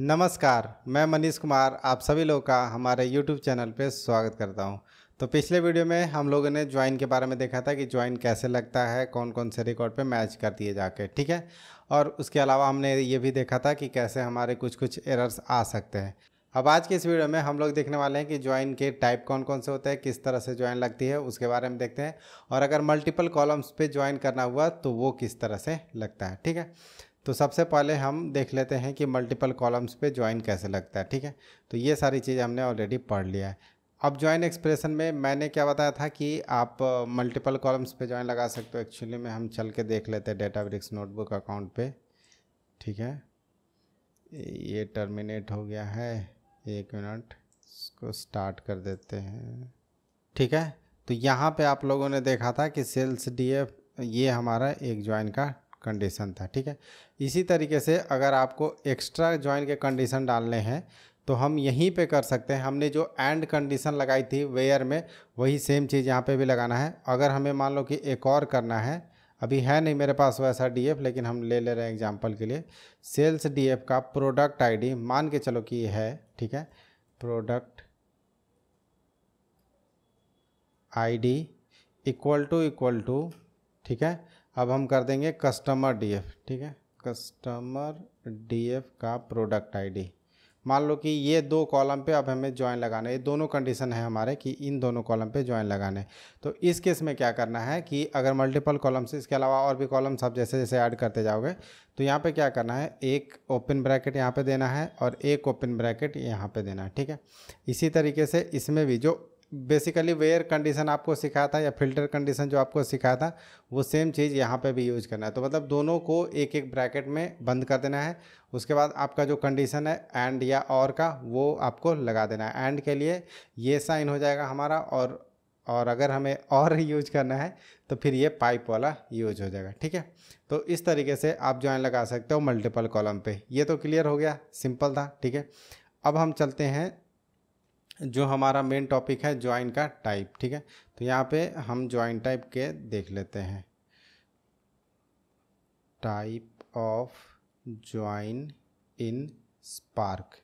नमस्कार मैं मनीष कुमार आप सभी लोगों का हमारे YouTube चैनल पे स्वागत करता हूं। तो पिछले वीडियो में हम लोगों ने ज्वाइन के बारे में देखा था कि ज्वाइन कैसे लगता है कौन कौन से रिकॉर्ड पे मैच कर दिए जाके ठीक है और उसके अलावा हमने ये भी देखा था कि कैसे हमारे कुछ कुछ एरर्स आ सकते हैं अब आज के इस वीडियो में हम लोग देखने वाले हैं कि ज्वाइन के टाइप कौन कौन से होते हैं किस तरह से ज्वाइन लगती है उसके बारे में देखते हैं और अगर मल्टीपल कॉलम्स पे ज्वाइन करना हुआ तो वो किस तरह से लगता है ठीक है तो सबसे पहले हम देख लेते हैं कि मल्टीपल कॉलम्स पे ज्वाइन कैसे लगता है ठीक है तो ये सारी चीज़ हमने ऑलरेडी पढ़ लिया है अब ज्वाइन एक्सप्रेशन में मैंने क्या बताया था कि आप मल्टीपल कॉलम्स पे ज्वाइन लगा सकते हो एक्चुअली में हम चल के देख लेते हैं डेटा ब्रिक्स नोटबुक अकाउंट पे ठीक है ये टर्मिनेट हो गया है एक मिनट इसको स्टार्ट कर देते हैं ठीक है तो यहाँ पे आप लोगों ने देखा था कि सेल्स डीएफ ये हमारा एक ज्वाइन का कंडीशन था ठीक है इसी तरीके से अगर आपको एक्स्ट्रा ज्वाइन के कंडीशन डालने हैं तो हम यहीं पे कर सकते हैं हमने जो एंड कंडीशन लगाई थी वेयर में वही सेम चीज़ यहाँ पे भी लगाना है अगर हमें मान लो कि एक और करना है अभी है नहीं मेरे पास वैसा एफ लेकिन हम ले ले रहे हैं एग्जाम्पल के लिए सेल्स एफ का प्रोडक्ट डी मान के चलो कि है ठीक है product D equal to equal to ठीक है अब हम कर देंगे कस्टमर डीएफ ठीक है कस्टमर डीएफ का प्रोडक्ट आईडी मान लो कि ये दो कॉलम पे अब हमें ज्वाइन लगाना है ये दोनों कंडीशन है हमारे कि इन दोनों कॉलम पे ज्वाइन लगाने तो इस केस में क्या करना है कि अगर मल्टीपल कॉलम्स इसके अलावा और भी कॉलम सब जैसे जैसे ऐड करते जाओगे तो यहाँ पे क्या करना है एक ओपन ब्रैकेट यहाँ पे देना है और एक ओपन ब्रैकेट यहाँ पर देना है ठीक है इसी तरीके से इसमें भी जो बेसिकली वेयर कंडीशन आपको सिखाया था या फिल्टर कंडीशन जो आपको सिखाया था वो सेम चीज़ यहाँ पे भी यूज करना है तो मतलब दोनों को एक एक ब्रैकेट में बंद कर देना है उसके बाद आपका जो कंडीशन है एंड या और का वो आपको लगा देना है एंड के लिए ये साइन हो जाएगा हमारा और और अगर हमें और यूज करना है तो फिर ये पाइप वाला यूज हो जाएगा ठीक है तो इस तरीके से आप ज्वाइन लगा सकते हो मल्टीपल कॉलम पे ये तो क्लियर हो गया सिंपल था ठीक है अब हम चलते हैं जो हमारा मेन टॉपिक है ज्वाइन का टाइप ठीक है तो यहाँ पे हम ज्वाइन टाइप के देख लेते हैं type of join in spark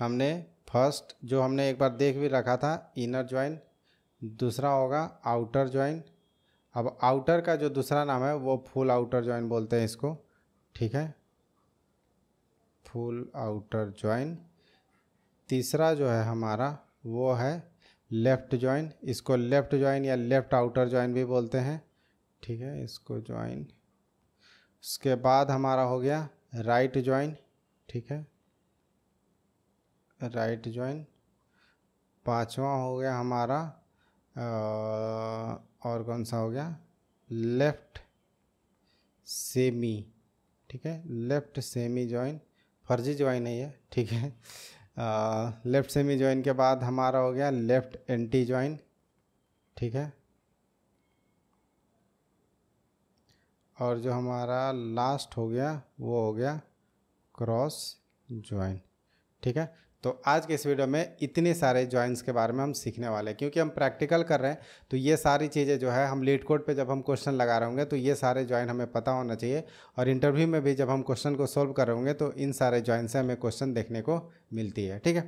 हमने फर्स्ट जो हमने एक बार देख भी रखा था इनर ज्वाइन दूसरा होगा आउटर ज्वाइन अब आउटर का जो दूसरा नाम है वो फुल आउटर ज्वाइन बोलते हैं इसको ठीक है फुल आउटर जॉइन तीसरा जो है हमारा वो है लेफ़्ट जॉइन इसको लेफ़्ट जॉइन या लेफ़्ट आउटर जॉइन भी बोलते हैं ठीक है इसको जॉइन उसके बाद हमारा हो गया राइट जॉइन ठीक है राइट जॉइन पांचवा हो गया हमारा और कौन सा हो गया लेफ़्ट सेमी ठीक है लेफ्ट सेमी ज्वाइन फर्जी ज्वाइन है ये ठीक है लेफ्ट सेमी ज्वाइन के बाद हमारा हो गया लेफ्ट एंटी ज्वाइन ठीक है और जो हमारा लास्ट हो गया वो हो गया क्रॉस ज्वाइन ठीक है तो आज के इस वीडियो में इतने सारे जॉइंट्स के बारे में हम सीखने वाले हैं क्योंकि हम प्रैक्टिकल कर रहे हैं तो ये सारी चीज़ें जो है हम लीड कोड पे जब हम क्वेश्चन लगा रहे होंगे तो ये सारे जॉइंट हमें पता होना चाहिए और इंटरव्यू में भी जब हम क्वेश्चन को सोल्व कर रहे होंगे तो इन सारे जॉइंट से हमें क्वेश्चन देखने को मिलती है ठीक है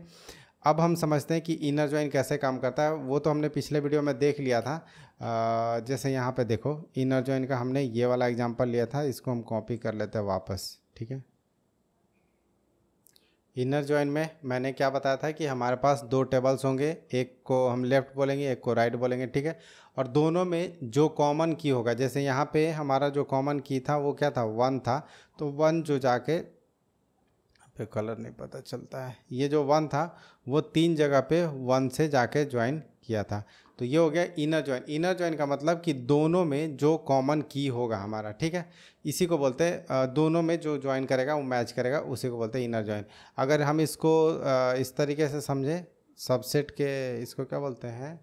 अब हम समझते हैं कि इनर ज्वाइन कैसे काम करता है वो तो हमने पिछले वीडियो में देख लिया था जैसे यहाँ पर देखो इनर ज्वाइन का हमने ये वाला एग्जाम्पल लिया था इसको हम कॉपी कर लेते हैं वापस ठीक है इनर ज्वाइन में मैंने क्या बताया था कि हमारे पास दो टेबल्स होंगे एक को हम लेफ़्ट बोलेंगे एक को राइट बोलेंगे ठीक है और दोनों में जो कॉमन की होगा जैसे यहाँ पे हमारा जो कॉमन की था वो क्या था वन था तो वन जो जाके पे कलर नहीं पता चलता है ये जो वन था वो तीन जगह पे वन से जाके ज्वाइन किया था तो ये हो गया इनर ज्वाइन इनर ज्वाइन का मतलब कि दोनों में जो कॉमन की होगा हमारा ठीक है इसी को बोलते हैं दोनों में जो ज्वाइन करेगा वो मैच करेगा उसी को बोलते हैं इनर ज्वाइन अगर हम इसको इस तरीके से समझें सबसेट के इसको क्या बोलते हैं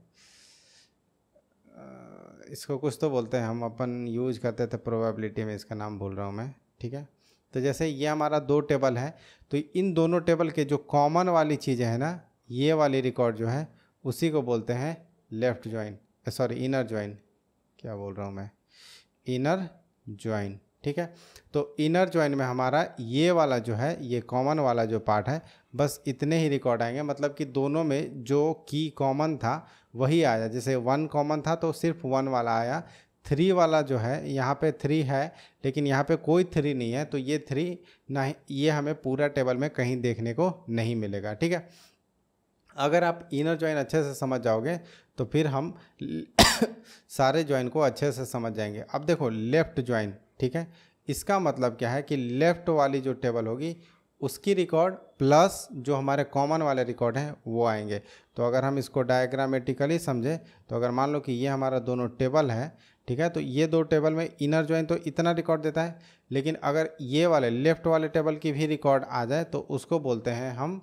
इसको कुछ तो बोलते हैं हम अपन यूज करते थे प्रोबेबिलिटी में इसका नाम भूल रहा हूँ मैं ठीक है तो जैसे ये हमारा दो टेबल है तो इन दोनों टेबल के जो कॉमन वाली चीज़ें हैं ना ये वाली रिकॉर्ड जो है उसी को बोलते हैं left join sorry inner join क्या बोल रहा हूँ मैं इनर ज्वाइन ठीक है तो इनर ज्वाइन में हमारा ये वाला जो है ये कॉमन वाला जो पार्ट है बस इतने ही रिकॉर्ड आएंगे मतलब कि दोनों में जो की कॉमन था वही आया जैसे वन कॉमन था तो सिर्फ वन वाला आया थ्री वाला जो है यहाँ पे थ्री है लेकिन यहाँ पे कोई थ्री नहीं है तो ये थ्री ना ये हमें पूरा टेबल में कहीं देखने को नहीं मिलेगा ठीक है अगर आप इनर ज्वाइन अच्छे से समझ जाओगे तो फिर हम सारे ज्वाइन को अच्छे से समझ जाएंगे अब देखो लेफ़्ट ज्वाइन ठीक है इसका मतलब क्या है कि लेफ़्ट वाली जो टेबल होगी उसकी रिकॉर्ड प्लस जो हमारे कॉमन वाले रिकॉर्ड हैं वो आएंगे तो अगर हम इसको डायग्रामेटिकली समझें तो अगर मान लो कि ये हमारा दोनों टेबल है ठीक है तो ये दो टेबल में इनर ज्वाइन तो इतना रिकॉर्ड देता है लेकिन अगर ये वाले लेफ़्ट वाले टेबल की भी रिकॉर्ड आ जाए तो उसको बोलते हैं हम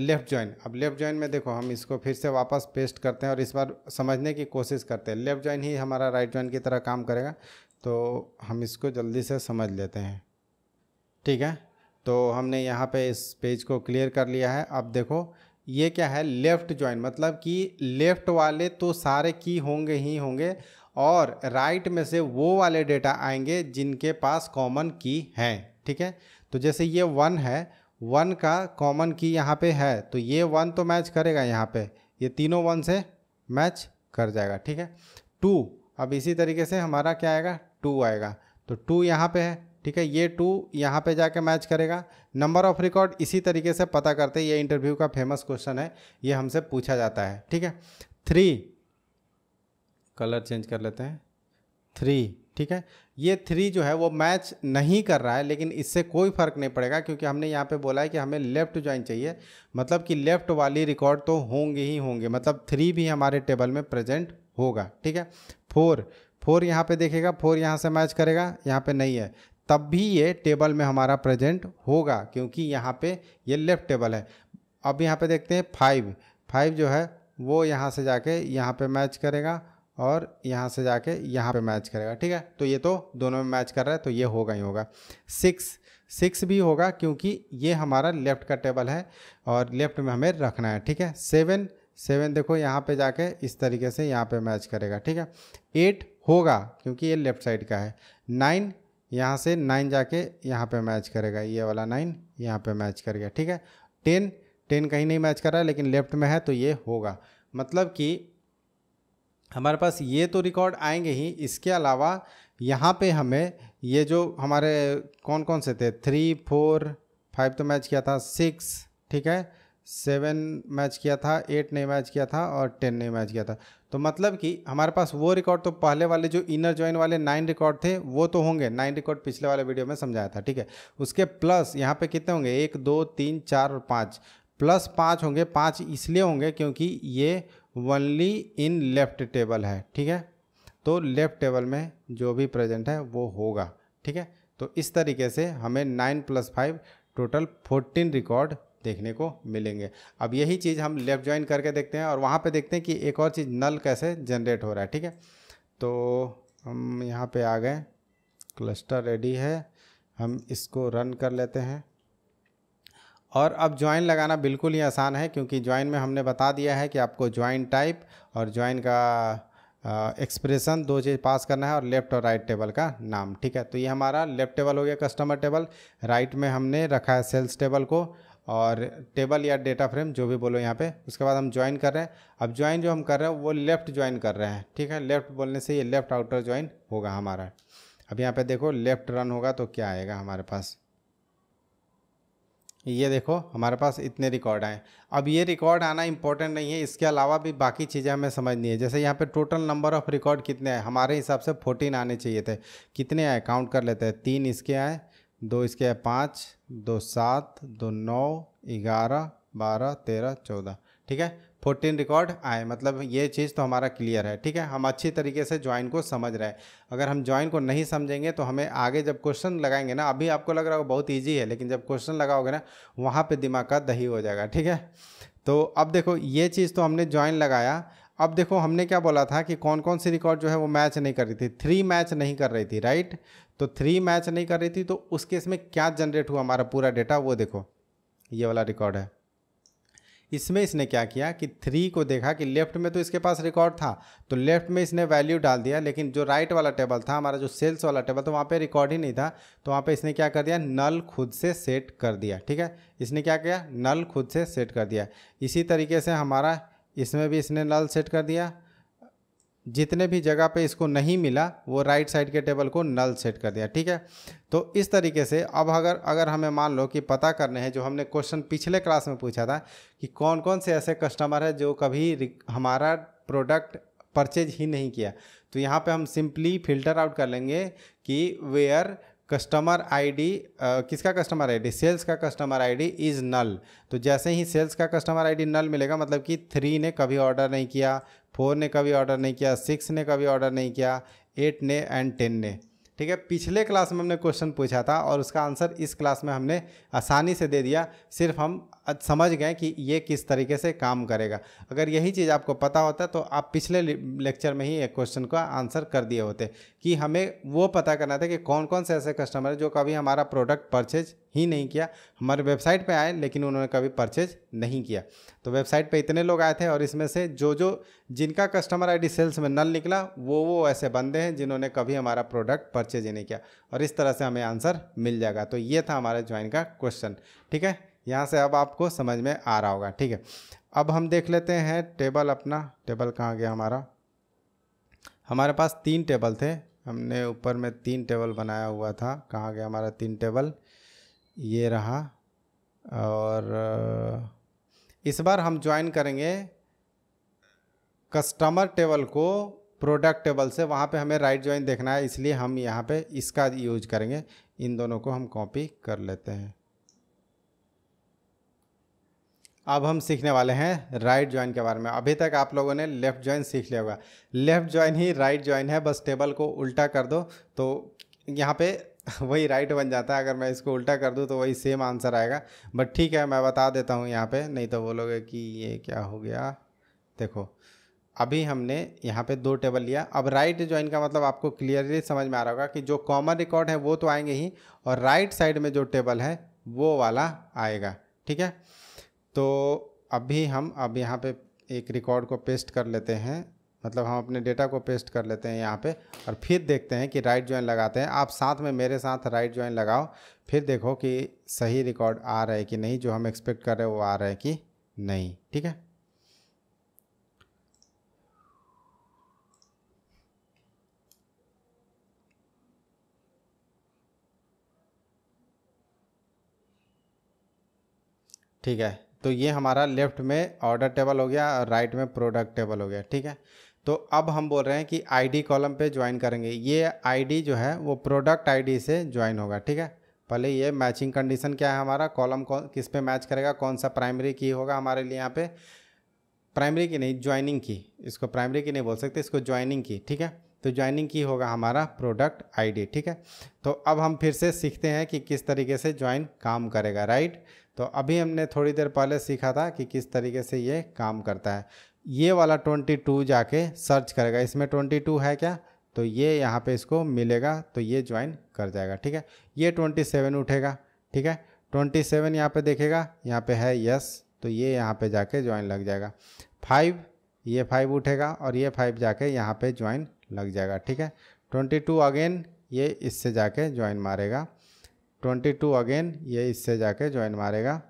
लेफ़्ट जॉइन अब लेफ़्ट जॉइन में देखो हम इसको फिर से वापस पेस्ट करते हैं और इस बार समझने की कोशिश करते हैं लेफ़्ट जॉइन ही हमारा राइट जॉइन की तरह काम करेगा तो हम इसको जल्दी से समझ लेते हैं ठीक है तो हमने यहाँ पे इस पेज को क्लियर कर लिया है अब देखो ये क्या है लेफ़्ट जॉइन मतलब कि लेफ़्ट वाले तो सारे की होंगे ही होंगे और राइट में से वो वाले डेटा आएंगे जिनके पास कॉमन की हैं ठीक है तो जैसे ये वन है वन का कॉमन की यहाँ पे है तो ये वन तो मैच करेगा यहाँ पे ये तीनों वन से मैच कर जाएगा ठीक है टू अब इसी तरीके से हमारा क्या आएगा टू आएगा तो टू यहाँ पे है ठीक है ये टू यहाँ पे जाके मैच करेगा नंबर ऑफ रिकॉर्ड इसी तरीके से पता करते ये इंटरव्यू का फेमस क्वेश्चन है ये हमसे पूछा जाता है ठीक है थ्री कलर चेंज कर लेते हैं थ्री ठीक है ये थ्री जो है वो मैच नहीं कर रहा है लेकिन इससे कोई फ़र्क नहीं पड़ेगा क्योंकि हमने यहाँ पे बोला है कि हमें लेफ़्ट ज्वाइन चाहिए मतलब कि लेफ़्ट वाली रिकॉर्ड तो होंगे ही होंगे मतलब थ्री भी हमारे टेबल में प्रेजेंट होगा ठीक है फोर फोर यहाँ पे देखेगा फोर यहाँ से मैच करेगा यहाँ पे नहीं है तब भी ये टेबल में हमारा प्रेजेंट होगा क्योंकि यहाँ पर ये लेफ़्ट टेबल है अब यहाँ पर देखते हैं फाइव फाइव जो है वो यहाँ से जाके यहाँ पर मैच करेगा और यहाँ से जाके यहाँ पे मैच करेगा ठीक है तो ये तो दोनों में मैच कर रहा है तो ये होगा ही होगा सिक्स सिक्स भी होगा क्योंकि ये हमारा लेफ़्ट का टेबल है और लेफ़्ट में हमें रखना है ठीक है सेवन सेवन देखो यहाँ पे जाके इस तरीके से यहाँ पे मैच करेगा ठीक है एट होगा क्योंकि ये लेफ़्ट साइड का है नाइन यहाँ से नाइन जाके यहाँ पे मैच करेगा ये वाला नाइन यहाँ पे मैच कर गया ठीक है टेन टेन कहीं नहीं मैच कर रहा है लेकिन लेफ़्ट में है तो ये होगा मतलब कि हमारे पास ये तो रिकॉर्ड आएंगे ही इसके अलावा यहाँ पे हमें ये जो हमारे कौन कौन से थे थ्री फोर फाइव तो मैच किया था सिक्स ठीक है सेवन मैच किया था एट ने मैच किया था और टेन ने मैच किया था तो मतलब कि हमारे पास वो रिकॉर्ड तो पहले वाले जो इनर ज्वाइन वाले नाइन रिकॉर्ड थे वो तो होंगे नाइन रिकॉर्ड पिछले वाले वीडियो में समझाया था ठीक है उसके प्लस यहाँ पे कितने होंगे एक दो तीन चार और पाँच प्लस पाँच होंगे पाँच इसलिए होंगे क्योंकि ये वनली इन लेफ़्ट टेबल है ठीक है तो लेफ़्ट टेबल में जो भी प्रेजेंट है वो होगा ठीक है तो इस तरीके से हमें nine plus five total fourteen record देखने को मिलेंगे अब यही चीज़ हम लेफ़्ट ज्वाइन करके देखते हैं और वहाँ पे देखते हैं कि एक और चीज़ नल कैसे जनरेट हो रहा है ठीक है तो हम यहाँ पे आ गए क्लस्टर रेडी है हम इसको रन कर लेते हैं और अब ज्वाइन लगाना बिल्कुल ही आसान है क्योंकि ज्वाइन में हमने बता दिया है कि आपको ज्वाइन टाइप और ज्वाइन का एक्सप्रेशन दो चीज़ पास करना है और लेफ़्ट और राइट टेबल का नाम ठीक है तो ये हमारा लेफ़्ट टेबल हो गया कस्टमर टेबल राइट में हमने रखा है सेल्स टेबल को और टेबल या डेटा फ्रेम जो भी बोलो यहाँ पे उसके बाद हम ज्वाइन कर रहे हैं अब ज्वाइन जो हम कर रहे हैं वो लेफ़्ट ज्वाइन कर रहे हैं ठीक है लेफ़्ट बोलने से ये लेफ़्ट आउटर ज्वाइन होगा हमारा अब यहाँ पे देखो लेफ़्ट रन होगा तो क्या आएगा हमारे पास ये देखो हमारे पास इतने रिकॉर्ड आए अब ये रिकॉर्ड आना इंपॉर्टेंट नहीं है इसके अलावा भी बाकी चीज़ें हमें समझनी है जैसे यहाँ पे टोटल नंबर ऑफ़ रिकॉर्ड कितने हैं हमारे हिसाब से फोर्टीन आने चाहिए थे कितने आए काउंट कर लेते हैं तीन इसके आए दो इसके आए पाँच दो सात दो नौ ग्यारह बारह तेरह चौदह ठीक है फोर्टीन रिकॉर्ड आए मतलब ये चीज़ तो हमारा क्लियर है ठीक है हम अच्छी तरीके से ज्वाइन को समझ रहे हैं अगर हम ज्वाइन को नहीं समझेंगे तो हमें आगे जब क्वेश्चन लगाएंगे ना अभी आपको लग रहा होगा बहुत ईजी है लेकिन जब क्वेश्चन लगाओगे ना वहाँ पर दिमाग का दही हो जाएगा ठीक है तो अब देखो ये चीज़ तो हमने ज्वाइन लगाया अब देखो हमने क्या बोला था कि कौन कौन सी रिकॉर्ड जो है वो मैच नहीं कर रही थी थ्री मैच नहीं कर रही थी राइट तो थ्री मैच नहीं कर रही थी तो उस केस में क्या जनरेट हुआ हमारा पूरा डेटा वो देखो ये वाला रिकॉर्ड है इसमें इसने क्या किया कि थ्री को देखा कि लेफ्ट में तो इसके पास रिकॉर्ड था तो लेफ्ट में इसने वैल्यू डाल दिया लेकिन जो राइट वाला टेबल था हमारा जो सेल्स वाला टेबल था तो वहाँ पे रिकॉर्ड ही नहीं था तो वहाँ पे इसने क्या कर दिया नल खुद से सेट कर दिया ठीक है इसने क्या किया नल खुद से सेट कर दिया इसी तरीके से हमारा इसमें भी इसने नल सेट कर दिया जितने भी जगह पे इसको नहीं मिला वो राइट साइड के टेबल को नल सेट कर दिया ठीक है तो इस तरीके से अब अगर अगर हमें मान लो कि पता करने हैं जो हमने क्वेश्चन पिछले क्लास में पूछा था कि कौन कौन से ऐसे कस्टमर है जो कभी हमारा प्रोडक्ट परचेज ही नहीं किया तो यहाँ पे हम सिंपली फिल्टर आउट कर लेंगे कि वेयर कस्टमर आईडी किसका कस्टमर आईडी सेल्स का कस्टमर आईडी इज़ नल तो जैसे ही सेल्स का कस्टमर आईडी नल मिलेगा मतलब कि थ्री ने कभी ऑर्डर नहीं किया फोर ने कभी ऑर्डर नहीं किया सिक्स ने कभी ऑर्डर नहीं किया एट ने एंड टेन ने ठीक है पिछले क्लास में हमने क्वेश्चन पूछा था और उसका आंसर इस क्लास में हमने आसानी से दे दिया सिर्फ हम समझ गए कि ये किस तरीके से काम करेगा अगर यही चीज़ आपको पता होता तो आप पिछले लेक्चर में ही एक क्वेश्चन का आंसर कर दिए होते कि हमें वो पता करना था कि कौन कौन से ऐसे कस्टमर हैं जो कभी हमारा प्रोडक्ट परचेज ही नहीं किया हमारे वेबसाइट पे आए लेकिन उन्होंने कभी परचेज नहीं किया तो वेबसाइट पे इतने लोग आए थे और इसमें से जो जो जिनका कस्टमर आईडी सेल्स में नल निकला वो वो ऐसे बंदे हैं जिन्होंने कभी हमारा प्रोडक्ट परचेज ही नहीं किया और इस तरह से हमें आंसर मिल जाएगा तो ये था हमारे ज्वाइन का क्वेश्चन ठीक है यहाँ से अब आपको समझ में आ रहा होगा ठीक है अब हम देख लेते हैं टेबल अपना टेबल कहाँ गया हमारा हमारे पास तीन टेबल थे हमने ऊपर में तीन टेबल बनाया हुआ था कहाँ गया हमारा तीन टेबल ये रहा और इस बार हम ज्वाइन करेंगे कस्टमर टेबल को प्रोडक्ट टेबल से वहाँ पे हमें राइट ज्वाइन देखना है इसलिए हम यहाँ पे इसका यूज करेंगे इन दोनों को हम कॉपी कर लेते हैं अब हम सीखने वाले हैं राइट ज्वाइन के बारे में अभी तक आप लोगों ने लेफ़्ट ज्वाइन सीख लिया होगा लेफ़्ट ज्वाइन ही राइट ज्वाइन है बस टेबल को उल्टा कर दो तो यहाँ पे वही राइट बन जाता है अगर मैं इसको उल्टा कर दूँ तो वही सेम आंसर आएगा बट ठीक है मैं बता देता हूँ यहाँ पे नहीं तो बोलोगे कि ये क्या हो गया देखो अभी हमने यहाँ पे दो टेबल लिया अब राइट ज्वाइन का मतलब आपको क्लियरली समझ में आ रहा होगा कि जो कॉमन रिकॉर्ड है वो तो आएंगे ही और राइट साइड में जो टेबल है वो वाला आएगा ठीक है तो अभी हम अब यहाँ पे एक रिकॉर्ड को पेस्ट कर लेते हैं मतलब हम अपने डेटा को पेस्ट कर लेते हैं यहाँ पे और फिर देखते हैं कि राइट ज्वाइन लगाते हैं आप साथ में मेरे साथ राइट ज्वाइन लगाओ फिर देखो कि सही रिकॉर्ड आ रहा है कि नहीं जो हम एक्सपेक्ट कर रहे हैं वो आ रहा है कि नहीं ठीक है ठीक है तो ये हमारा लेफ्ट में ऑर्डर टेबल हो गया और राइट में प्रोडक्ट टेबल हो गया ठीक है तो अब हम बोल रहे हैं कि आईडी कॉलम पे ज्वाइन करेंगे ये आईडी जो है वो प्रोडक्ट आईडी से ज्वाइन होगा ठीक है पहले ये मैचिंग कंडीशन क्या है हमारा कॉलम कौन किस पे मैच करेगा कौन सा प्राइमरी की होगा हमारे लिए यहाँ पे प्राइमरी की नहीं ज्वाइनिंग की इसको प्राइमरी की नहीं बोल सकते इसको ज्वाइनिंग की ठीक है तो ज्वाइनिंग की होगा हमारा प्रोडक्ट आई ठीक है तो अब हम फिर से सीखते हैं कि किस तरीके से ज्वाइन काम करेगा राइट तो अभी हमने थोड़ी देर पहले सीखा था कि किस तरीके से ये काम करता है ये वाला 22 जाके सर्च करेगा इसमें 22 है क्या तो ये यहाँ पे इसको मिलेगा तो ये ज्वाइन कर जाएगा ठीक है ये 27 उठेगा ठीक है 27 सेवन यहाँ पर देखेगा यहाँ पे है यस तो ये यहाँ पे जाके ज्वाइन लग जाएगा फाइव ये फाइव उठेगा और ये फाइव जाके यहाँ पे ज्वाइन लग जाएगा ठीक है टू अगेन ये इससे जाके ज्वाइन मारेगा टू अगेन ये इससे जाके ज्वाइन मारेगा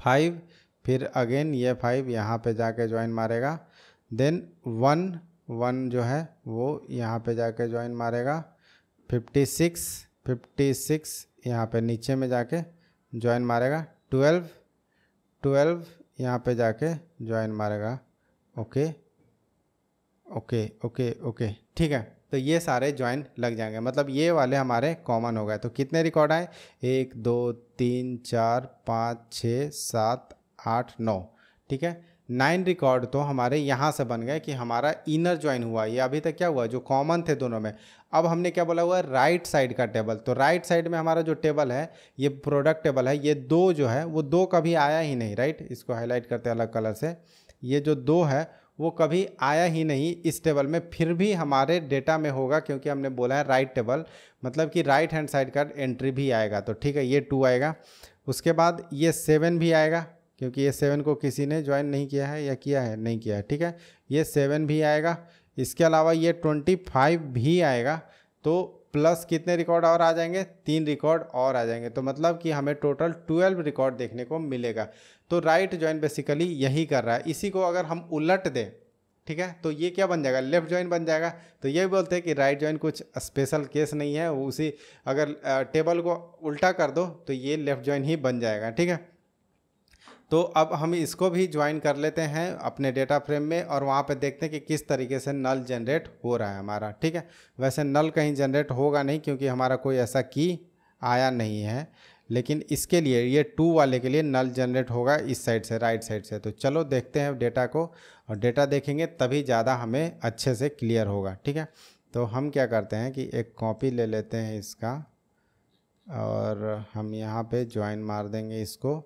फाइव फिर अगेन ये फाइव यहाँ पे जाके ज्वाइन मारेगा देन वन वन जो है वो यहाँ पे जाके ज्वाइन मारेगा फिफ्टी सिक्स फिफ्टी सिक्स यहाँ पे नीचे में जाके ज्वाइन मारेगा ट्वेल्व ट्वेल्व यहाँ पे जाके ज्वाइन मारेगा ओके ओके ओके ओके ठीक है तो ये सारे ज्वाइन लग जाएंगे मतलब ये वाले हमारे कॉमन हो गए तो कितने रिकॉर्ड आए एक दो तीन चार पाँच छः सात आठ नौ ठीक है नाइन रिकॉर्ड तो हमारे यहाँ से बन गए कि हमारा इनर ज्वाइन हुआ ये अभी तक क्या हुआ जो कॉमन थे दोनों में अब हमने क्या बोला हुआ है राइट साइड का टेबल तो राइट साइड में हमारा जो टेबल है ये प्रोडक्ट टेबल है ये दो जो है वो दो कभी आया ही नहीं राइट इसको हाईलाइट करते अलग कलर से ये जो दो है वो कभी आया ही नहीं इस टेबल में फिर भी हमारे डेटा में होगा क्योंकि हमने बोला है राइट टेबल मतलब कि राइट हैंड साइड का एंट्री भी आएगा तो ठीक है ये टू आएगा उसके बाद ये सेवन भी आएगा क्योंकि ये सेवन को किसी ने ज्वाइन नहीं किया है या किया है नहीं किया है ठीक है ये सेवन भी आएगा इसके अलावा ये ट्वेंटी फाइव भी आएगा तो प्लस कितने रिकॉर्ड और आ जाएंगे तीन रिकॉर्ड और आ जाएंगे तो मतलब कि हमें टोटल ट्वेल्व रिकॉर्ड देखने को मिलेगा तो राइट ज्वाइन बेसिकली यही कर रहा है इसी को अगर हम उलट दें ठीक है तो ये क्या बन जाएगा लेफ्ट ज्वाइन बन जाएगा तो ये बोलते हैं कि राइट ज्वाइन कुछ स्पेशल केस नहीं है उसी अगर टेबल को उल्टा कर दो तो ये लेफ्ट ज्वाइन ही बन जाएगा ठीक है तो अब हम इसको भी ज्वाइन कर लेते हैं अपने डेटा फ्रेम में और वहाँ पे देखते हैं कि किस तरीके से नल जनरेट हो रहा है हमारा ठीक है वैसे नल कहीं जनरेट होगा नहीं क्योंकि हमारा कोई ऐसा की आया नहीं है लेकिन इसके लिए ये टू वाले के लिए नल जनरेट होगा इस साइड से राइट साइड से तो चलो देखते हैं डेटा को और डेटा देखेंगे तभी ज़्यादा हमें अच्छे से क्लियर होगा ठीक है तो हम क्या करते हैं कि एक कॉपी ले लेते हैं इसका और हम यहाँ पे ज्वाइन मार देंगे इसको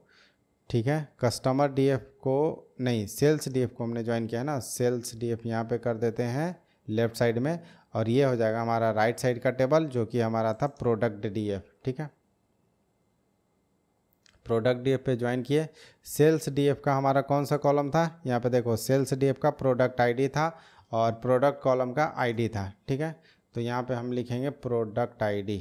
ठीक है कस्टमर डीएफ को नहीं सेल्स डीएफ को हमने ज्वाइन किया है ना सेल्स डीएफ यहाँ पर कर देते हैं लेफ्ट साइड में और ये हो जाएगा हमारा राइट साइड का टेबल जो कि हमारा था प्रोडक्ट डीएफ ठीक है प्रोडक्ट डीएफ पे ज्वाइन किए सेल्स डीएफ का हमारा कौन सा कॉलम था यहाँ पे देखो सेल्स डीएफ का प्रोडक्ट आईडी था और प्रोडक्ट कॉलम का आईडी था ठीक है तो यहाँ पे हम लिखेंगे प्रोडक्ट आईडी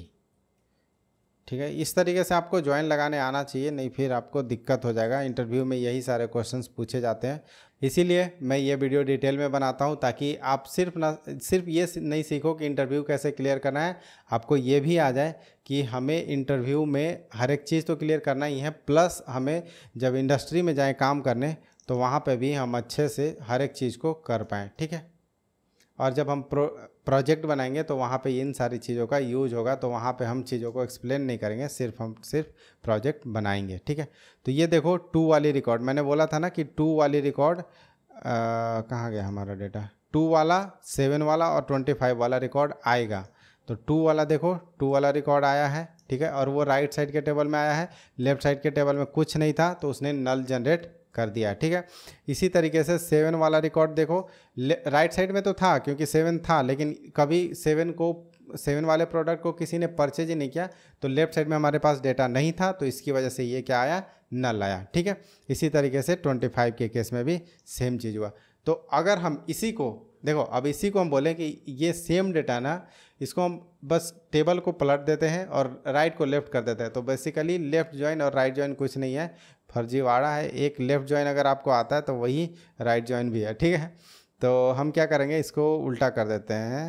ठीक है इस तरीके से आपको ज्वाइन लगाने आना चाहिए नहीं फिर आपको दिक्कत हो जाएगा इंटरव्यू में यही सारे क्वेश्चंस पूछे जाते हैं इसीलिए मैं ये वीडियो डिटेल में बनाता हूँ ताकि आप सिर्फ ना सिर्फ ये नहीं सीखो कि इंटरव्यू कैसे क्लियर करना है आपको ये भी आ जाए कि हमें इंटरव्यू में हर एक चीज़ तो क्लियर करना ही है प्लस हमें जब इंडस्ट्री में जाएँ काम करने तो वहाँ पर भी हम अच्छे से हर एक चीज़ को कर पाएँ ठीक है और जब हम प्रो प्रोजेक्ट बनाएंगे तो वहाँ पे इन सारी चीज़ों का यूज होगा तो वहाँ पे हम चीज़ों को एक्सप्लेन नहीं करेंगे सिर्फ हम सिर्फ प्रोजेक्ट बनाएंगे ठीक है तो ये देखो टू वाली रिकॉर्ड मैंने बोला था ना कि टू वाली रिकॉर्ड कहाँ गया हमारा डेटा टू वाला सेवन वाला और ट्वेंटी फाइव वाला रिकॉर्ड आएगा तो टू वाला देखो टू वाला रिकॉर्ड आया है ठीक है और वो राइट साइड के टेबल में आया है लेफ्ट साइड के टेबल में कुछ नहीं था तो उसने नल जनरेट कर दिया ठीक है इसी तरीके से सेवन वाला रिकॉर्ड देखो राइट साइड में तो था क्योंकि सेवन था लेकिन कभी सेवन को सेवन वाले प्रोडक्ट को किसी ने परचेज ही नहीं किया तो लेफ्ट साइड में हमारे पास डेटा नहीं था तो इसकी वजह से ये क्या आया नल आया ठीक है इसी तरीके से ट्वेंटी फाइव के केस में भी सेम चीज़ हुआ तो अगर हम इसी को देखो अब इसी को हम बोलें कि ये सेम डेटा ना इसको हम बस टेबल को पलट देते हैं और राइट को लेफ़्ट कर देते हैं तो बेसिकली लेफ़्ट ज्वाइन और राइट ज्वाइन कुछ नहीं है फर्जीवाड़ा है एक लेफ़्ट जॉइन अगर आपको आता है तो वही राइट ज्वाइन भी है ठीक है तो हम क्या करेंगे इसको उल्टा कर देते हैं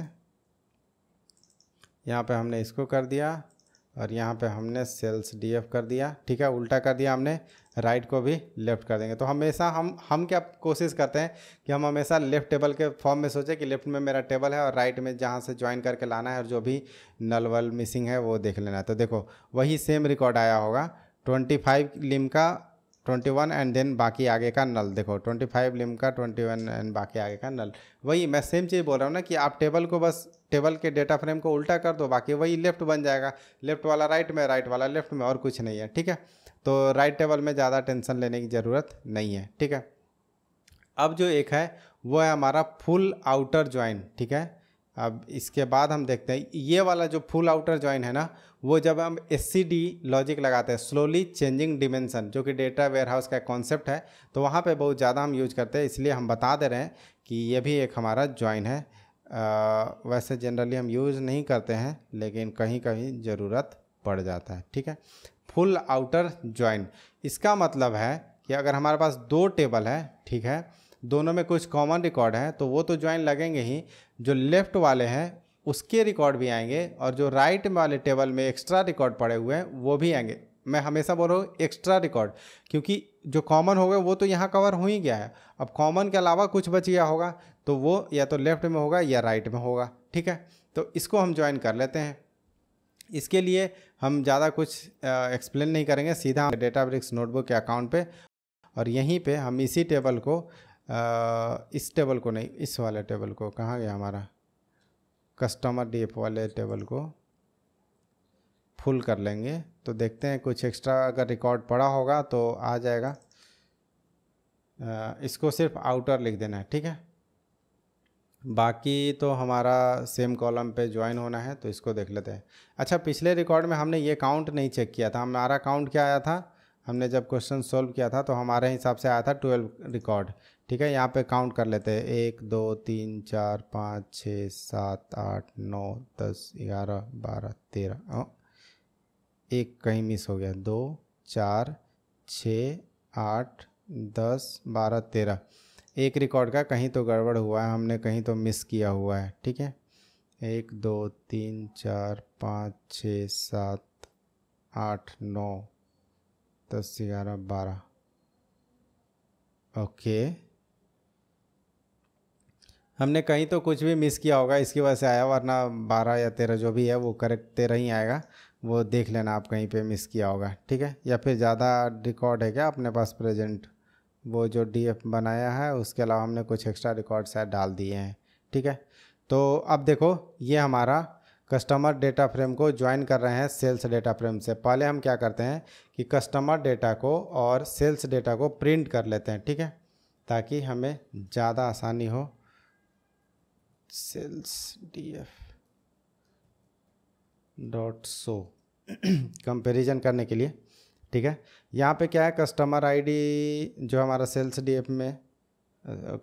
यहाँ पे हमने इसको कर दिया और यहाँ पे हमने सेल्स डीएफ कर दिया ठीक है उल्टा कर दिया हमने राइट को भी लेफ़्ट कर देंगे तो हमेशा हम हम क्या कोशिश करते हैं कि हम हमेशा लेफ़्ट टेबल के फॉर्म में सोचें कि लेफ़्ट में मेरा टेबल है और राइट में जहाँ से ज्वाइन करके लाना है और जो भी नल वल मिसिंग है वो देख लेना है तो देखो वही सेम रिकॉर्ड आया होगा ट्वेंटी फाइव लिम का ट्वेंटी वन एंड देन बाकी आगे का नल देखो ट्वेंटी फाइव लिम का ट्वेंटी वन एंड बाकी आगे का नल वही मैं सेम चीज़ बोल रहा हूँ ना कि आप टेबल को बस टेबल के डेटा फ्रेम को उल्टा कर दो बाकी वही लेफ्ट बन जाएगा लेफ्ट वाला राइट में राइट वाला लेफ्ट में और कुछ नहीं है ठीक है तो राइट टेबल में ज़्यादा टेंशन लेने की ज़रूरत नहीं है ठीक है अब जो एक है वो है हमारा फुल आउटर ज्वाइन ठीक है अब इसके बाद हम देखते हैं ये वाला जो फुल आउटर ज्वाइन है ना वो जब हम एस लॉजिक लगाते हैं स्लोली चेंजिंग डिमेंशन जो कि डेटा वेयर हाउस का कॉन्सेप्ट है तो वहाँ पे बहुत ज़्यादा हम यूज करते हैं इसलिए हम बता दे रहे हैं कि ये भी एक हमारा ज्वाइन है आ, वैसे जनरली हम यूज़ नहीं करते हैं लेकिन कहीं कहीं ज़रूरत पड़ जाता है ठीक है फुल आउटर ज्वाइन इसका मतलब है कि अगर हमारे पास दो टेबल है ठीक है दोनों में कुछ कॉमन रिकॉर्ड है तो वो तो ज्वाइन लगेंगे ही जो लेफ़्ट वाले हैं उसके रिकॉर्ड भी आएंगे और जो राइट वाले टेबल में एक्स्ट्रा रिकॉर्ड पड़े हुए हैं वो भी आएंगे मैं हमेशा बोल रहा हूँ एक्स्ट्रा रिकॉर्ड क्योंकि जो कॉमन हो गए वो तो यहाँ कवर हो ही गया है अब कॉमन के अलावा कुछ बच गया होगा तो वो या तो लेफ्ट में होगा या राइट में होगा ठीक है तो इसको हम ज्वाइन कर लेते हैं इसके लिए हम ज़्यादा कुछ एक्सप्लेन नहीं करेंगे सीधा डेटा ब्रिक्स नोटबुक के अकाउंट पर और यहीं पर हम इसी टेबल को आ, इस टेबल को नहीं इस वाले टेबल को कहाँ गया हमारा कस्टमर डी वाले टेबल को फुल कर लेंगे तो देखते हैं कुछ एक्स्ट्रा अगर रिकॉर्ड पड़ा होगा तो आ जाएगा इसको सिर्फ आउटर लिख देना है ठीक है बाकी तो हमारा सेम कॉलम पे ज्वाइन होना है तो इसको देख लेते हैं अच्छा पिछले रिकॉर्ड में हमने ये काउंट नहीं चेक किया था हमारा काउंट क्या आया था हमने जब क्वेश्चन सोल्व किया था तो हमारे हिसाब से आया था ट्वेल्व रिकॉर्ड ठीक है यहाँ पे काउंट कर लेते हैं एक दो तीन चार पाँच छः सात आठ नौ दस ग्यारह बारह तेरह एक कहीं मिस हो गया दो चार छ आठ दस बारह तेरह एक रिकॉर्ड का कहीं तो गड़बड़ हुआ है हमने कहीं तो मिस किया हुआ है ठीक है एक दो तीन चार पाँच छ सात आठ नौ दस ग्यारह बारह ओके हमने कहीं तो कुछ भी मिस किया होगा इसकी वजह से आया वरना बारह या तेरह जो भी है वो करेक्ट तेरह ही आएगा वो देख लेना आप कहीं पे मिस किया होगा ठीक है या फिर ज़्यादा रिकॉर्ड है क्या अपने पास प्रेजेंट वो जो डी बनाया है उसके अलावा हमने कुछ एक्स्ट्रा रिकॉर्ड शायद डाल दिए हैं ठीक है तो अब देखो ये हमारा कस्टमर डेटा फ्रेम को ज्वाइन कर रहे हैं सेल्स डेटा फ्रेम से पहले हम क्या करते हैं कि कस्टमर डेटा को और सेल्स डेटा को प्रिंट कर लेते हैं ठीक है ताकि हमें ज़्यादा आसानी हो sales D F dot show comparison करने के लिए ठीक है यहाँ पे क्या है कस्टमर आईडी जो हमारा सेल्स डी एफ में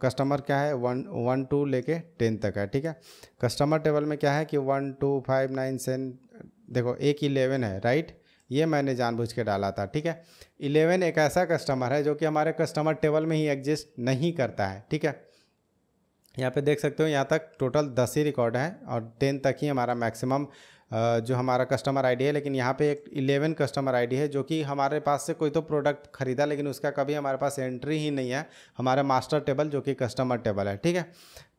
कस्टमर क्या है वन वन टू लेके टेन तक है ठीक है कस्टमर टेबल में क्या है कि one two five nine seven देखो एक इलेवन है राइट ये मैंने जानबूझ के डाला था ठीक है इलेवन एक ऐसा कस्टमर है जो कि हमारे कस्टमर टेबल में ही एग्जिस्ट नहीं करता है ठीक है यहाँ पे देख सकते हो यहाँ तक टोटल दस ही रिकॉर्ड है और टेन तक ही हमारा मैक्सिमम जो हमारा कस्टमर आईडी है लेकिन यहाँ पे एक इलेवन कस्टमर आईडी है जो कि हमारे पास से कोई तो प्रोडक्ट ख़रीदा लेकिन उसका कभी हमारे पास एंट्री ही नहीं है हमारा मास्टर टेबल जो कि कस्टमर टेबल है ठीक है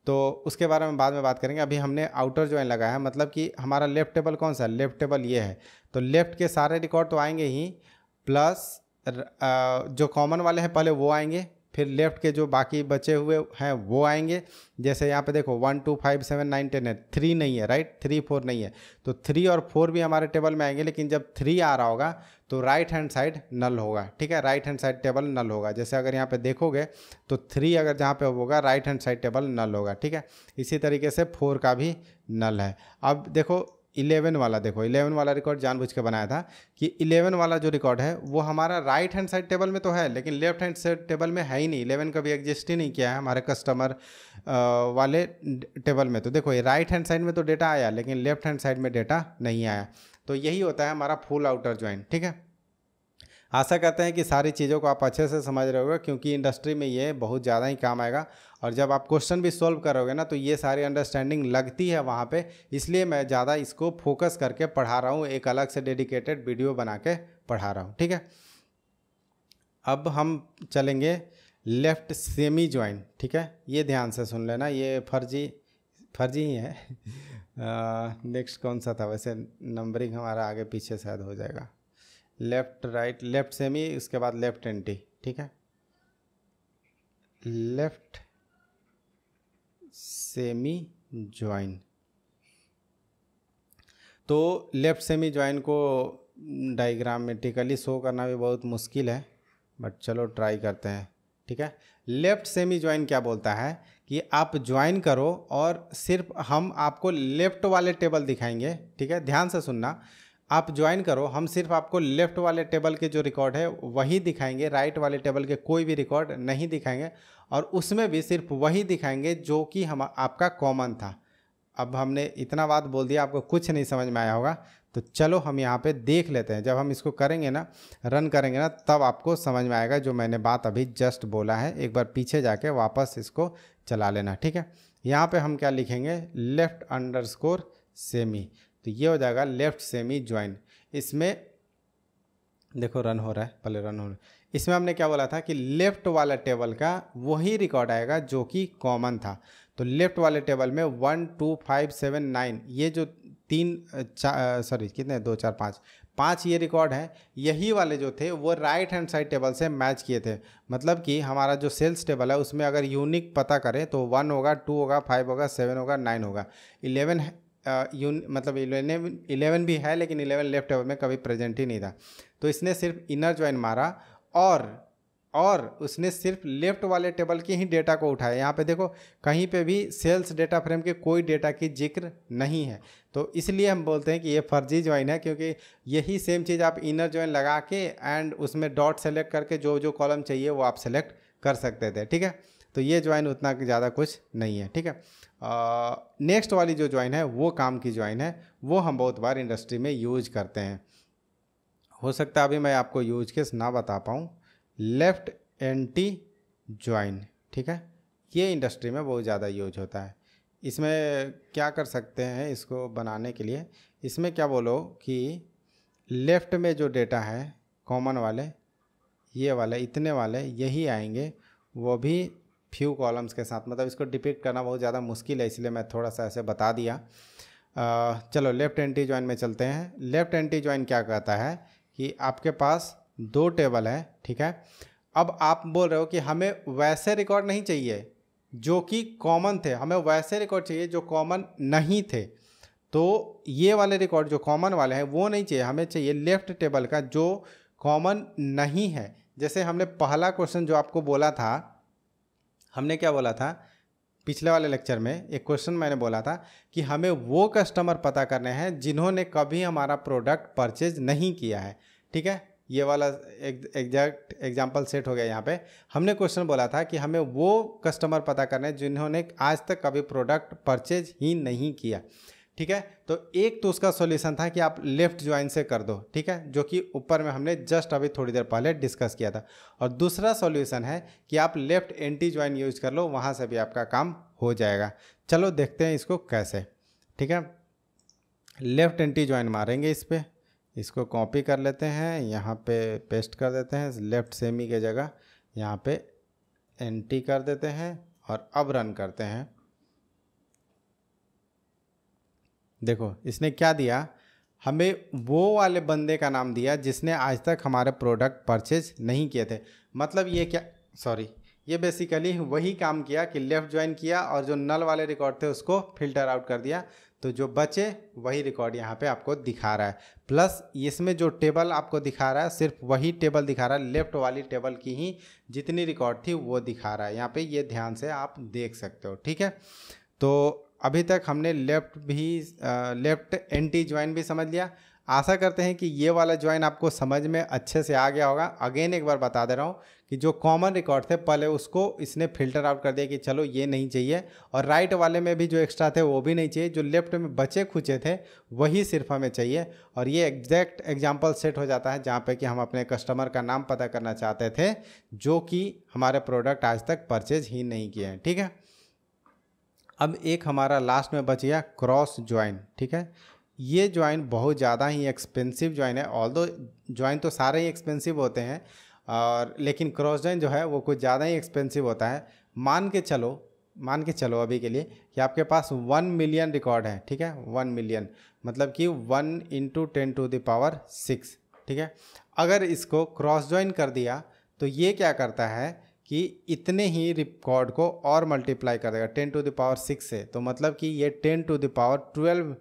तो उसके बारे में बाद में बात करेंगे अभी हमने आउटर ज्वाइन लगाया है मतलब कि हमारा लेफ़्ट टेबल कौन सा है लेफ़्ट टेबल ये है तो लेफ़्ट के सारे रिकॉर्ड तो आएंगे ही प्लस जो कॉमन वाले हैं पहले वो आएंगे फिर लेफ्ट के जो बाकी बचे हुए हैं वो आएंगे जैसे यहाँ पे देखो one two five seven nine ten है थ्री नहीं है राइट थ्री फोर नहीं है तो थ्री और फोर भी हमारे टेबल में आएंगे लेकिन जब थ्री आ रहा होगा तो राइट हैंड साइड नल होगा ठीक है right hand side table null होगा जैसे अगर यहाँ पे देखोगे तो थ्री अगर जहाँ पे होगा right hand side table null होगा ठीक है इसी तरीके से फोर का भी नल है अब देखो इलेवन वाला देखो इलेवन वाला रिकॉर्ड जानबूझ के बनाया था कि इलेवन वाला जो रिकॉर्ड है वो हमारा राइट हैंड साइड टेबल में तो है लेकिन लेफ्ट हैंड साइड टेबल में है ही नहीं इलेवन कभी एग्जिस्ट ही नहीं किया है हमारे कस्टमर वाले टेबल में तो देखो ये राइट हैंड साइड में तो डेटा आया लेकिन लेफ्ट हैंड साइड में डेटा नहीं आया तो यही होता है हमारा फुल आउटर ज्वाइन ठीक है आशा करते हैं कि सारी चीज़ों को आप अच्छे से समझ रहे होगा क्योंकि इंडस्ट्री में ये बहुत ज़्यादा ही काम आएगा और जब आप क्वेश्चन भी सॉल्व करोगे ना तो ये सारी अंडरस्टैंडिंग लगती है वहाँ पे इसलिए मैं ज़्यादा इसको फोकस करके पढ़ा रहा हूँ एक अलग से डेडिकेटेड वीडियो बना के पढ़ा रहा हूँ ठीक है अब हम चलेंगे लेफ्ट सेमी ज्वाइन ठीक है ये ध्यान से सुन लेना ये फर्जी फर्जी ही है नेक्स्ट कौन सा था वैसे नंबरिंग हमारा आगे पीछे शायद हो जाएगा लेफ्ट राइट लेफ्ट सेमी उसके बाद लेफ्ट एंटी ठीक है लेफ्ट सेमी ज्वाइन तो लेफ्ट सेमी ज्वाइन को डायग्रामेटिकली शो करना भी बहुत मुश्किल है बट चलो ट्राई करते हैं ठीक है लेफ्ट सेमी ज्वाइन क्या बोलता है कि आप ज्वाइन करो और सिर्फ हम आपको लेफ्ट वाले टेबल दिखाएंगे ठीक है ध्यान से सुनना आप ज्वाइन करो हम सिर्फ आपको लेफ़्ट वाले टेबल के जो रिकॉर्ड है वही दिखाएंगे राइट वाले टेबल के कोई भी रिकॉर्ड नहीं दिखाएंगे और उसमें भी सिर्फ वही दिखाएंगे जो कि हम आपका कॉमन था अब हमने इतना बात बोल दिया आपको कुछ नहीं समझ में आया होगा तो चलो हम यहाँ पे देख लेते हैं जब हम इसको करेंगे ना रन करेंगे ना तब आपको समझ में आएगा जो मैंने बात अभी जस्ट बोला है एक बार पीछे जाके वापस इसको चला लेना ठीक है यहाँ पे हम क्या लिखेंगे लेफ़्ट अंडर सेमी तो ये हो जाएगा लेफ्ट सेमी ज्वाइन इसमें देखो रन हो रहा है पहले रन हो रहा है इसमें हमने क्या बोला था कि लेफ़्ट वाला टेबल का वही रिकॉर्ड आएगा जो कि कॉमन था तो लेफ़्ट वाले टेबल में one two five seven nine ये जो तीन सॉरी कितने दो चार पाँच पांच ये रिकॉर्ड हैं यही वाले जो थे वो राइट हैंड साइड टेबल से मैच किए थे मतलब कि हमारा जो सेल्स टेबल है उसमें अगर यूनिक पता करें तो वन होगा टू होगा फाइव होगा सेवन होगा नाइन होगा इलेवन यून मतलब इलेवन इलेवन भी है लेकिन इलेवन लेफ्ट ओवर में कभी प्रेजेंट ही नहीं था तो इसने सिर्फ इनर ज्वाइन मारा और और उसने सिर्फ लेफ्ट वाले टेबल के ही डेटा को उठाया यहाँ पे देखो कहीं पे भी सेल्स डेटा फ्रेम के कोई डेटा की जिक्र नहीं है तो इसलिए हम बोलते हैं कि ये फर्जी ज्वाइन है क्योंकि यही सेम चीज़ आप इनर ज्वाइन लगा के एंड उसमें डॉट सेलेक्ट करके जो जो कॉलम चाहिए वो आप सेलेक्ट कर सकते थे ठीक है तो ये ज्वाइन उतना ज़्यादा कुछ नहीं है ठीक है नेक्स्ट वाली जो ज्वाइन है वो काम की ज्वाइन है वो हम बहुत बार इंडस्ट्री में यूज करते हैं हो सकता है अभी मैं आपको यूज केस ना बता पाऊँ लेफ्ट एंटी ज्वाइन ठीक है ये इंडस्ट्री में बहुत ज़्यादा यूज होता है इसमें क्या कर सकते हैं इसको बनाने के लिए इसमें क्या बोलो कि लेफ़्ट में जो डेटा है कॉमन वाले ये वाले इतने वाले यही आएंगे वो भी फ्यू कॉलम्स के साथ मतलब इसको डिपिक्ट करना बहुत ज़्यादा मुश्किल है इसलिए मैं थोड़ा सा ऐसे बता दिया चलो लेफ़्ट एंटी ज्वाइन में चलते हैं लेफ़्ट एंटी ज्वाइन क्या कहता है कि आपके पास दो टेबल है ठीक है अब आप बोल रहे हो कि हमें वैसे रिकॉर्ड नहीं चाहिए जो कि कॉमन थे हमें वैसे रिकॉर्ड चाहिए जो कॉमन नहीं थे तो ये वाले रिकॉर्ड जो कॉमन वाले हैं वो नहीं चाहिए हमें चाहिए लेफ़्ट टेबल का जो कॉमन नहीं है जैसे हमने पहला क्वेश्चन जो आपको बोला था हमने क्या बोला था पिछले वाले लेक्चर में एक क्वेश्चन मैंने बोला था कि हमें वो कस्टमर पता करने हैं जिन्होंने कभी हमारा प्रोडक्ट परचेज नहीं किया है ठीक है ये वाला एक एग्जैक्ट एग्जाम्पल सेट हो गया यहाँ पे हमने क्वेश्चन बोला था कि हमें वो कस्टमर पता करने जिन्होंने आज तक कभी प्रोडक्ट परचेज ही नहीं किया ठीक है तो एक तो उसका सॉल्यूशन था कि आप लेफ्ट ज्वाइन से कर दो ठीक है जो कि ऊपर में हमने जस्ट अभी थोड़ी देर पहले डिस्कस किया था और दूसरा सॉल्यूशन है कि आप लेफ्ट एंटी ज्वाइन यूज कर लो वहाँ से भी आपका काम हो जाएगा चलो देखते हैं इसको कैसे ठीक है लेफ्ट एंटी ज्वाइन मारेंगे इस पर इसको कॉपी कर लेते हैं यहाँ पे पेस्ट कर देते हैं लेफ्ट सेमी के जगह यहाँ पे एंटी कर देते हैं और अब रन करते हैं देखो इसने क्या दिया हमें वो वाले बंदे का नाम दिया जिसने आज तक हमारे प्रोडक्ट परचेज नहीं किए थे मतलब ये क्या सॉरी ये बेसिकली वही काम किया कि लेफ़्ट ज्वाइन किया और जो नल वाले रिकॉर्ड थे उसको फिल्टर आउट कर दिया तो जो बचे वही रिकॉर्ड यहाँ पे आपको दिखा रहा है प्लस इसमें जो टेबल आपको दिखा रहा है सिर्फ वही टेबल दिखा रहा है लेफ़्ट वाली टेबल की ही जितनी रिकॉर्ड थी वो दिखा रहा है यहाँ पे ये ध्यान से आप देख सकते हो ठीक है तो अभी तक हमने लेफ्ट भी लेफ्ट एंटी ज्वाइन भी समझ लिया आशा करते हैं कि ये वाला ज्वाइन आपको समझ में अच्छे से आ गया होगा अगेन एक बार बता दे रहा हूँ कि जो कॉमन रिकॉर्ड थे पहले उसको इसने फिल्टर आउट कर दिया कि चलो ये नहीं चाहिए और राइट वाले में भी जो एक्स्ट्रा थे वो भी नहीं चाहिए जो लेफ्ट में बचे खुचे थे वही सिर्फ हमें चाहिए और ये एग्जैक्ट एग्जाम्पल सेट हो जाता है जहाँ पे कि हम अपने कस्टमर का नाम पता करना चाहते थे जो कि हमारे प्रोडक्ट आज तक परचेज ही नहीं किए हैं ठीक है अब एक हमारा लास्ट में बच गया क्रॉस ज्वाइन ठीक है ये ज्वाइन बहुत ज़्यादा ही एक्सपेंसिव ज्वाइन है ऑल दो ज्वाइन तो सारे ही एक्सपेंसिव होते हैं और लेकिन क्रॉस ज्वाइन जो है वो कुछ ज़्यादा ही एक्सपेंसिव होता है मान के चलो मान के चलो अभी के लिए कि आपके पास वन मिलियन रिकॉर्ड है ठीक है वन मिलियन मतलब कि one into ten to the power six ठीक है अगर इसको क्रॉस ज्वाइन कर दिया तो ये क्या करता है कि इतने ही रिकॉर्ड को और मल्टीप्लाई कर देगा ten to the power six से तो मतलब कि ये ten to the power twelve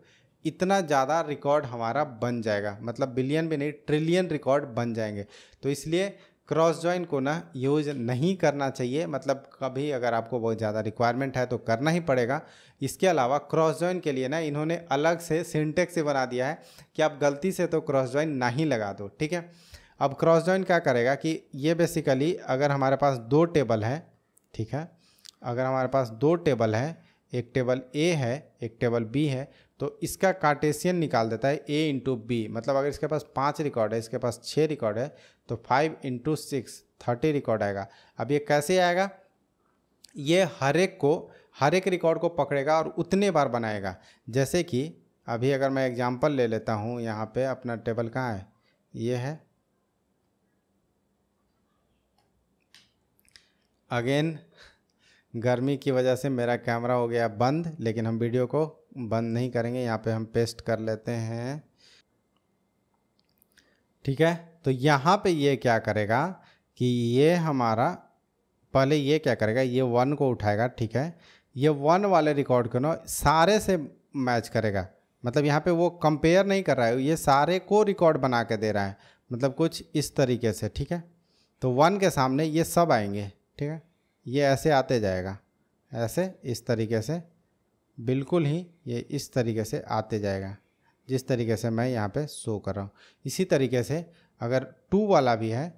इतना ज़्यादा रिकॉर्ड हमारा बन जाएगा मतलब बिलियन भी नहीं ट्रिलियन रिकॉर्ड बन जाएंगे तो इसलिए क्रॉस जॉइन को ना यूज नहीं करना चाहिए मतलब कभी अगर आपको बहुत ज़्यादा रिक्वायरमेंट है तो करना ही पड़ेगा इसके अलावा क्रॉस जॉइन के लिए ना इन्होंने अलग से सिंटेक्स बना दिया है कि आप गलती से तो क्रॉस जॉइन ना ही लगा दो ठीक है अब क्रॉस जॉइन क्या करेगा कि ये बेसिकली अगर हमारे पास दो टेबल हैं ठीक है अगर हमारे पास दो टेबल हैं एक टेबल ए है एक टेबल बी है तो इसका कार्टेशियन निकाल देता है ए इंटू बी मतलब अगर इसके पास पाँच रिकॉर्ड है इसके पास छः रिकॉर्ड है तो five into six thirty record आएगा अब ये कैसे आएगा ये हर एक को हर एक रिकॉर्ड को पकड़ेगा और उतने बार बनाएगा जैसे कि अभी अगर मैं एग्जांपल ले लेता हूँ यहाँ पे अपना टेबल कहाँ है ये है अगेन गर्मी की वजह से मेरा कैमरा हो गया बंद लेकिन हम वीडियो को बंद नहीं करेंगे यहाँ पे हम पेस्ट कर लेते हैं ठीक है तो यहाँ पे ये क्या करेगा कि ये हमारा पहले ये क्या करेगा ये वन को उठाएगा ठीक है ये वन वाले रिकॉर्ड को ना सारे से मैच करेगा मतलब यहाँ पे वो कंपेयर नहीं कर रहा है ये सारे को रिकॉर्ड बना के दे रहा है मतलब कुछ इस तरीके से ठीक है तो वन के सामने ये सब आएंगे ठीक है ये ऐसे आते जाएगा ऐसे इस तरीके से बिल्कुल ही ये इस तरीके से आते जाएगा जिस तरीके से मैं यहाँ पे शो कर रहा हूँ इसी तरीके से अगर टू वाला भी है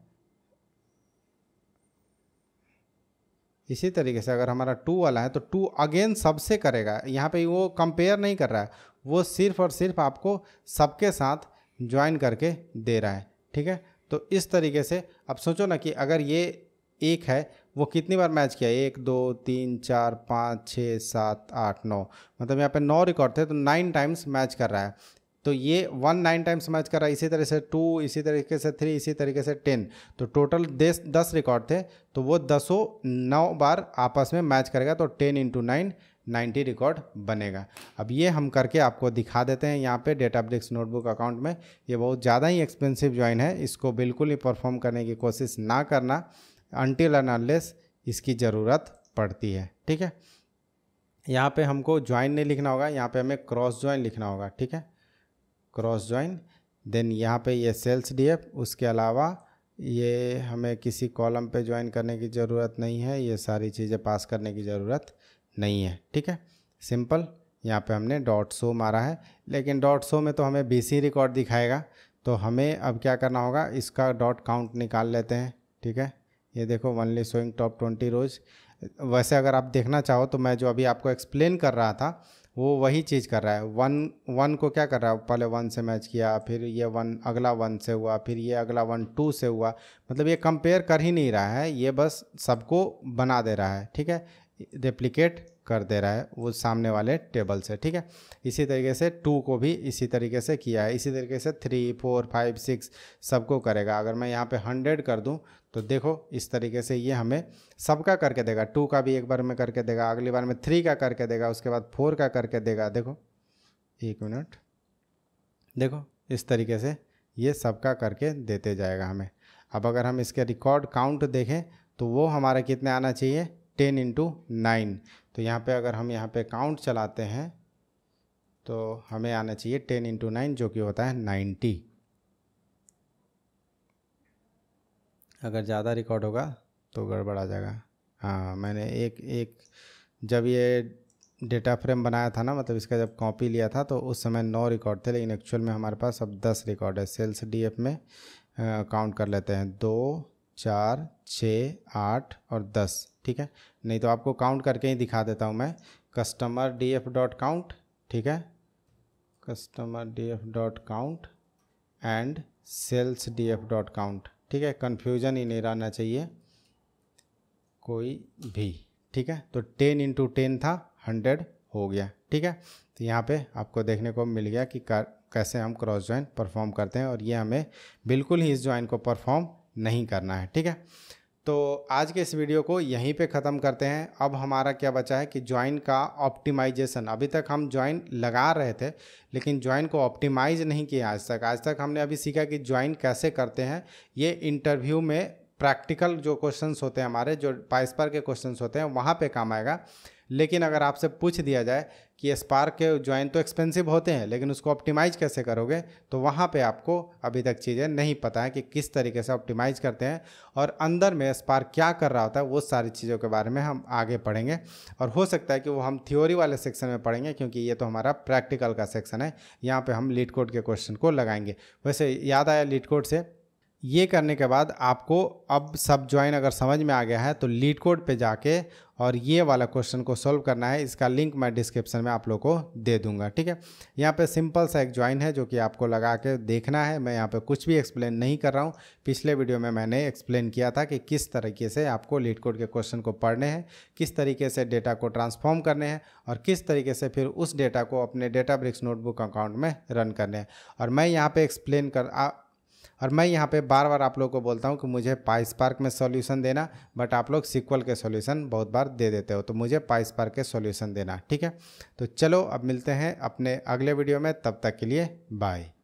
इसी तरीके से अगर हमारा टू वाला है तो टू अगेन सबसे करेगा यहाँ पे वो कंपेयर नहीं कर रहा है वो सिर्फ और सिर्फ आपको सबके साथ ज्वाइन करके दे रहा है ठीक है तो इस तरीके से अब सोचो ना कि अगर ये एक है वो कितनी बार मैच किया एक दो तीन चार पाँच छः सात आठ नौ मतलब यहाँ पे नौ रिकॉर्ड थे तो नाइन टाइम्स मैच कर रहा है तो ये वन नाइन टाइम्स मैच कर रहा है इसी तरह से टू इसी तरीके से थ्री इसी तरीके से टेन तो टोटल दस दस रिकॉर्ड थे तो वो दसों नौ बार आपस में मैच करेगा तो ten into nine ninety record बनेगा अब ये हम करके आपको दिखा देते हैं यहाँ पे डेटाब्रिक्स नोटबुक अकाउंट में ये बहुत ज़्यादा ही एक्सपेंसिव ज्वाइन है इसको बिल्कुल ही परफॉर्म करने की कोशिश ना करना अनटिल एंड अनलेस इसकी ज़रूरत पड़ती है ठीक है यहाँ पे हमको ज्वाइन नहीं लिखना होगा यहाँ पे हमें क्रॉस ज्वाइन लिखना होगा ठीक है क्रॉस ज्वाइन देन यहाँ पे ये सेल्स डी उसके अलावा ये हमें किसी कॉलम पे ज्वाइन करने की ज़रूरत नहीं है ये सारी चीज़ें पास करने की ज़रूरत नहीं है ठीक है सिंपल यहाँ पे हमने डॉट सो मारा है लेकिन डॉट सो में तो हमें बी सी रिकॉर्ड दिखाएगा तो हमें अब क्या करना होगा इसका डॉट काउंट निकाल लेते हैं ठीक है ये देखो only showing top twenty rows वैसे अगर आप देखना चाहो तो मैं जो अभी आपको एक्सप्लेन कर रहा था वो वही चीज़ कर रहा है वन वन को क्या कर रहा है पहले वन से मैच किया फिर ये वन अगला वन से हुआ फिर ये अगला वन टू से हुआ मतलब ये कंपेयर कर ही नहीं रहा है ये बस सबको बना दे रहा है ठीक है रेप्लिकेट कर दे रहा है वो सामने वाले टेबल से ठीक है इसी तरीके से टू को भी इसी तरीके से किया है इसी तरीके से थ्री फोर फाइव सिक्स सबको करेगा अगर मैं यहाँ पे हंड्रेड कर दूँ तो देखो इस तरीके से ये हमें सबका करके देगा टू का भी एक बार में करके देगा अगली बार में थ्री का करके देगा उसके बाद फोर का करके देगा देखो एक मिनट देखो इस तरीके से ये सबका करके देते जाएगा हमें अब अगर हम इसके रिकॉर्ड काउंट देखें तो वो हमारा कितने आना चाहिए टेन इंटू नाइन तो यहाँ पे अगर हम यहाँ पे काउंट चलाते हैं तो हमें आना चाहिए टेन इंटू नाइन जो कि होता है नाइन्टी अगर ज़्यादा रिकॉर्ड होगा तो गड़बड़ आ जाएगा हाँ मैंने एक एक जब ये डेटा फ्रेम बनाया था ना मतलब इसका जब कॉपी लिया था तो उस समय नौ रिकॉर्ड थे लेकिन एक्चुअल में हमारे पास अब दस रिकॉर्ड है सेल्स डीएफ में काउंट कर लेते हैं दो चार छः आठ और दस ठीक है नहीं तो आपको काउंट करके ही दिखा देता हूँ मैं customer D F dot count ठीक है customer D F dot count and sales D F dot count ठीक है कन्फ्यूजन ही नहीं रहना चाहिए कोई भी ठीक है तो टेन इंटू टेन था हंड्रेड हो गया ठीक है तो यहाँ पे आपको देखने को मिल गया कि कैसे हम क्रॉस ज्वाइन परफॉर्म करते हैं और ये हमें बिल्कुल ही इस ज्वाइन को परफॉर्म नहीं करना है ठीक है तो आज के इस वीडियो को यहीं पे ख़त्म करते हैं अब हमारा क्या बचा है कि ज्वाइन का ऑप्टिमाइजेशन अभी तक हम ज्वाइन लगा रहे थे लेकिन ज्वाइन को ऑप्टिमाइज नहीं किया आज तक आज तक हमने अभी सीखा कि ज्वाइन कैसे करते हैं ये इंटरव्यू में प्रैक्टिकल जो क्वेश्चंस होते हैं हमारे जो पाइस्पर के क्वेश्चंस होते हैं वहाँ पे काम आएगा लेकिन अगर आपसे पूछ दिया जाए कि स्पार्क के ज्वाइन तो एक्सपेंसिव होते हैं लेकिन उसको ऑप्टिमाइज कैसे करोगे तो वहाँ पे आपको अभी तक चीज़ें नहीं पता है कि किस तरीके से ऑप्टिमाइज करते हैं और अंदर में स्पार्क क्या कर रहा होता है वो सारी चीज़ों के बारे में हम आगे पढ़ेंगे और हो सकता है कि वो हम थ्योरी वाले सेक्शन में पढ़ेंगे क्योंकि ये तो हमारा प्रैक्टिकल का सेक्शन है यहाँ पर हम लीड कोड के क्वेश्चन को लगाएंगे वैसे याद आया लीड कोड से ये करने के बाद आपको अब सब ज्वाइन अगर समझ में आ गया है तो लीड कोड पे जाके और ये वाला क्वेश्चन को सॉल्व करना है इसका लिंक मैं डिस्क्रिप्शन में आप लोग को दे दूंगा ठीक है यहाँ पे सिंपल सा एक ज्वाइन है जो कि आपको लगा के देखना है मैं यहाँ पे कुछ भी एक्सप्लेन नहीं कर रहा हूँ पिछले वीडियो में मैंने एक्सप्लेन किया था कि किस तरीके से आपको लीड कोड के क्वेश्चन को पढ़ने हैं किस तरीके से डेटा को ट्रांसफॉर्म करने हैं और किस तरीके से फिर उस डेटा को अपने डेटा ब्रिक्स नोटबुक अकाउंट में रन करने हैं और मैं यहाँ पर एक्सप्लेन कर और मैं यहाँ पे बार बार आप लोग को बोलता हूँ कि मुझे पाइसपार्क में सॉल्यूशन देना बट आप लोग सिक्वल के सॉल्यूशन बहुत बार दे देते हो तो मुझे पाइसपार्क के सॉल्यूशन देना ठीक है तो चलो अब मिलते हैं अपने अगले वीडियो में तब तक के लिए बाय